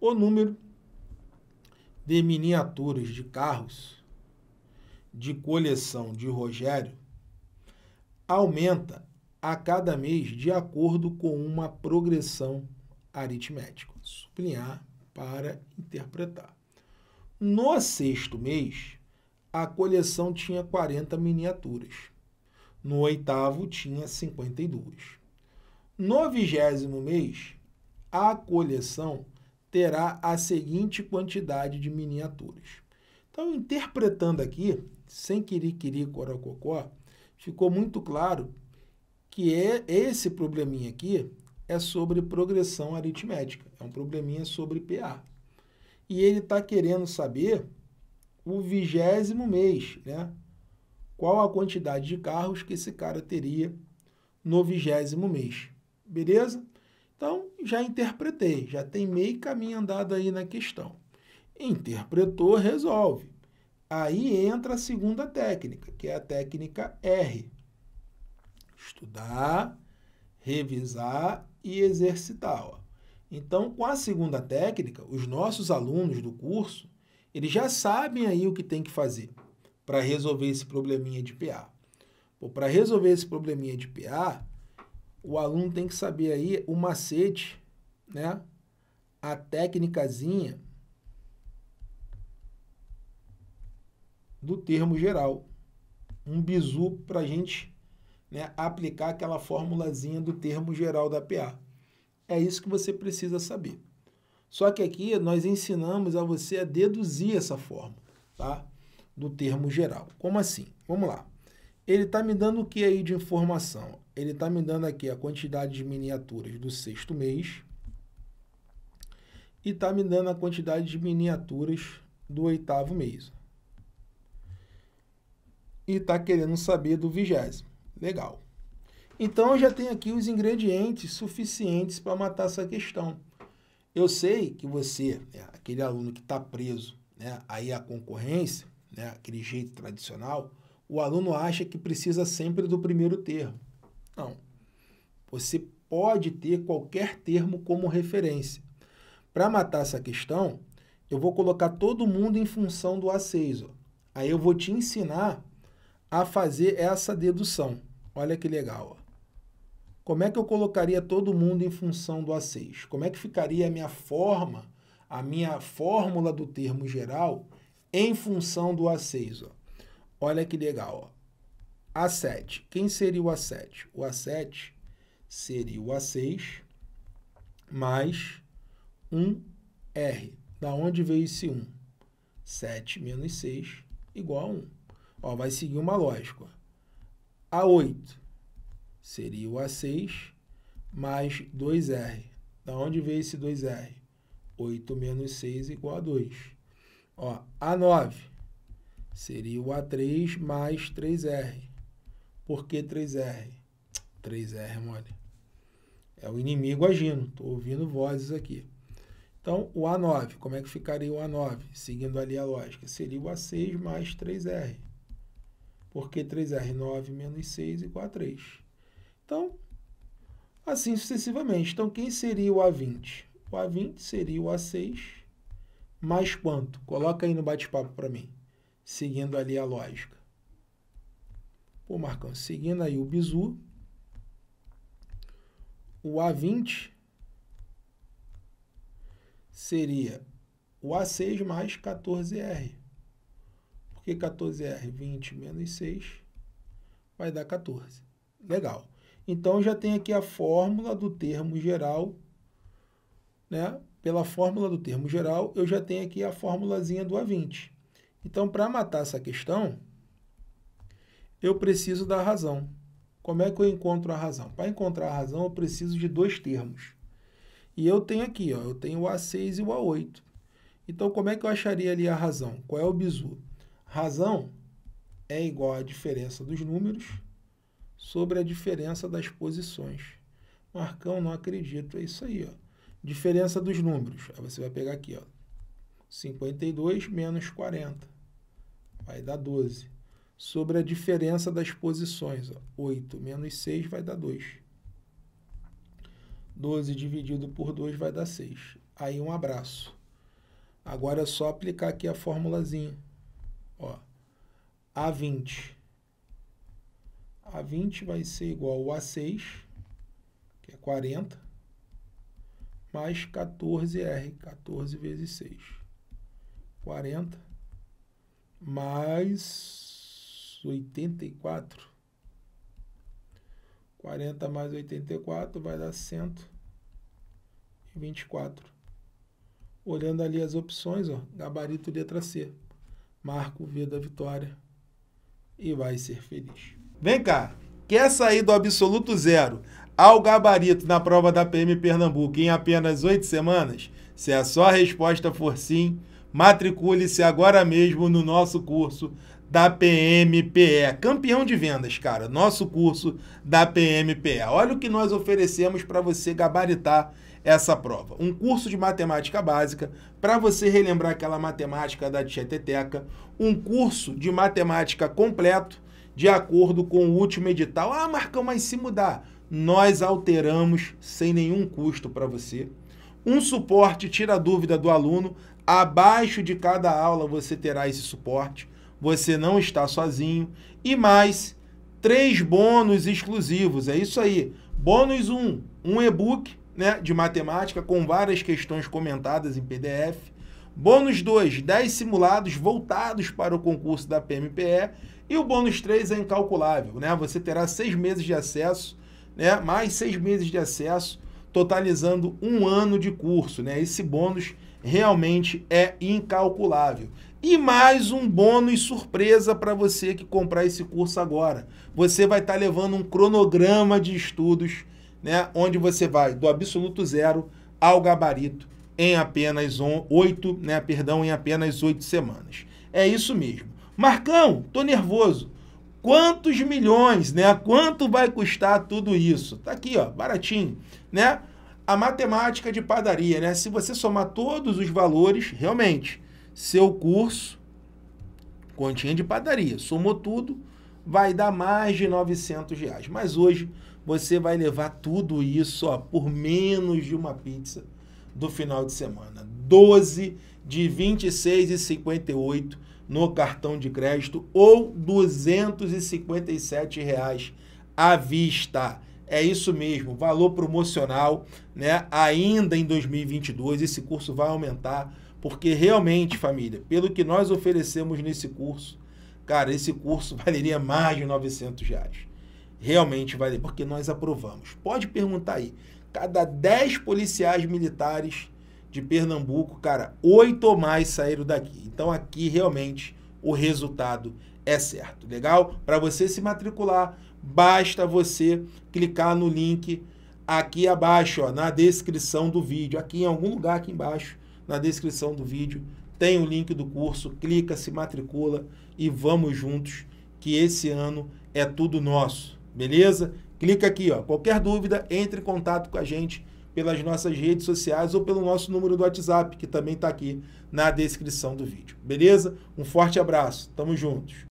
o número de miniaturas de carros de coleção de Rogério aumenta a cada mês de acordo com uma progressão aritmética. Sublinhar para interpretar. No sexto mês, a coleção tinha 40 miniaturas. No oitavo, tinha 52. No vigésimo mês, a coleção tinha terá a seguinte quantidade de miniaturas. Então, interpretando aqui, sem querer querer, corococó, ficou muito claro que é esse probleminha aqui é sobre progressão aritmética, é um probleminha sobre PA. E ele está querendo saber o vigésimo mês, né? Qual a quantidade de carros que esse cara teria no vigésimo mês, beleza? Então, já interpretei, já tem meio caminho andado aí na questão. Interpretou, resolve. Aí entra a segunda técnica, que é a técnica R. Estudar, revisar e exercitar. Ó. Então, com a segunda técnica, os nossos alunos do curso, eles já sabem aí o que tem que fazer para resolver esse probleminha de PA. Para resolver esse probleminha de PA, o aluno tem que saber aí o macete, né? A técnicazinha do termo geral. Um bizu para a gente né, aplicar aquela formulazinha do termo geral da PA. É isso que você precisa saber. Só que aqui nós ensinamos a você a deduzir essa fórmula, tá? Do termo geral. Como assim? Vamos lá. Ele está me dando o que aí de informação? Ele está me dando aqui a quantidade de miniaturas do sexto mês e está me dando a quantidade de miniaturas do oitavo mês. E está querendo saber do vigésimo. Legal. Então, eu já tenho aqui os ingredientes suficientes para matar essa questão. Eu sei que você, né, aquele aluno que está preso né, aí à concorrência, né, aquele jeito tradicional, o aluno acha que precisa sempre do primeiro termo. Não. Você pode ter qualquer termo como referência. Para matar essa questão, eu vou colocar todo mundo em função do A6. Ó. Aí eu vou te ensinar a fazer essa dedução. Olha que legal. Ó. Como é que eu colocaria todo mundo em função do A6? Como é que ficaria a minha forma, a minha fórmula do termo geral em função do A6? Ó? Olha que legal, ó. A7. Quem seria o A7? O A7 seria o A6 mais 1R. Da onde veio esse 1? 7 menos 6 igual a 1. Ó, vai seguir uma lógica. A8 seria o A6 mais 2R. Da onde veio esse 2R? 8 menos 6 igual a 2. Ó, A9 Seria o A3 mais 3R. Por que 3R? 3R, mole. É o inimigo agindo. Estou ouvindo vozes aqui. Então, o A9, como é que ficaria o A9? Seguindo ali a lógica, seria o A6 mais 3R. Por que 3R, 9 menos 6 igual a 3. Então, assim sucessivamente. Então, quem seria o A20? O A20 seria o A6 mais quanto? Coloca aí no bate-papo para mim seguindo ali a lógica. Pô, Marcão, seguindo aí o bizu, o A20 seria o A6 mais 14R. Porque 14R, 20 menos 6, vai dar 14. Legal. Então, já tem aqui a fórmula do termo geral, né? Pela fórmula do termo geral, eu já tenho aqui a formulazinha do A20. Então, para matar essa questão, eu preciso da razão. Como é que eu encontro a razão? Para encontrar a razão, eu preciso de dois termos. E eu tenho aqui, ó, eu tenho o A6 e o A8. Então, como é que eu acharia ali a razão? Qual é o bizu? Razão é igual à diferença dos números sobre a diferença das posições. Marcão, não acredito. É isso aí, ó. Diferença dos números. Aí você vai pegar aqui, ó. 52 menos 40 vai dar 12. Sobre a diferença das posições, ó, 8 menos 6 vai dar 2. 12 dividido por 2 vai dar 6. Aí um abraço. Agora é só aplicar aqui a formulazinha. Ó, A20. A20 vai ser igual a A6, que é 40, mais 14R, 14 vezes 6. 40 mais 84. 40 mais 84 vai dar 124. Olhando ali as opções, ó, gabarito letra C. Marco V da vitória e vai ser feliz. Vem cá, quer sair do absoluto zero ao gabarito na prova da PM Pernambuco em apenas oito semanas? Se a sua resposta for sim, Matricule-se agora mesmo no nosso curso da PMPE, campeão de vendas, cara. Nosso curso da PMPE. Olha o que nós oferecemos para você gabaritar essa prova. Um curso de matemática básica para você relembrar aquela matemática da tieteteca, um curso de matemática completo de acordo com o último edital. Ah, Marcão, mas se mudar, nós alteramos sem nenhum custo para você um suporte tira a dúvida do aluno. Abaixo de cada aula você terá esse suporte. Você não está sozinho. E mais três bônus exclusivos. É isso aí. Bônus 1, um, um e-book né, de matemática com várias questões comentadas em PDF. Bônus 2, 10 simulados voltados para o concurso da PMPE. E o bônus 3 é incalculável. Né? Você terá seis meses de acesso, né, mais seis meses de acesso totalizando um ano de curso. Né? Esse bônus realmente é incalculável. E mais um bônus surpresa para você que comprar esse curso agora. Você vai estar tá levando um cronograma de estudos, né, onde você vai do absoluto zero ao gabarito em apenas on, oito, né, perdão, em apenas oito semanas. É isso mesmo. Marcão, tô nervoso quantos milhões, né? Quanto vai custar tudo isso? Tá aqui, ó, baratinho, né? A matemática de padaria, né? Se você somar todos os valores, realmente, seu curso, continha de padaria, somou tudo, vai dar mais de 900 reais. Mas hoje você vai levar tudo isso ó, por menos de uma pizza do final de semana. 12 de 26 e 58 no cartão de crédito ou R$ reais à vista. É isso mesmo, valor promocional, né? Ainda em 2022 esse curso vai aumentar, porque realmente, família, pelo que nós oferecemos nesse curso, cara, esse curso valeria mais de 900 reais. Realmente vale, porque nós aprovamos. Pode perguntar aí. Cada 10 policiais militares, de Pernambuco, cara, oito ou mais saíram daqui. Então aqui realmente o resultado é certo. Legal? Para você se matricular, basta você clicar no link aqui abaixo, ó, na descrição do vídeo. Aqui em algum lugar aqui embaixo, na descrição do vídeo, tem o link do curso. Clica, se matricula e vamos juntos que esse ano é tudo nosso. Beleza? Clica aqui, ó. Qualquer dúvida, entre em contato com a gente pelas nossas redes sociais ou pelo nosso número do WhatsApp, que também está aqui na descrição do vídeo. Beleza? Um forte abraço, tamo juntos!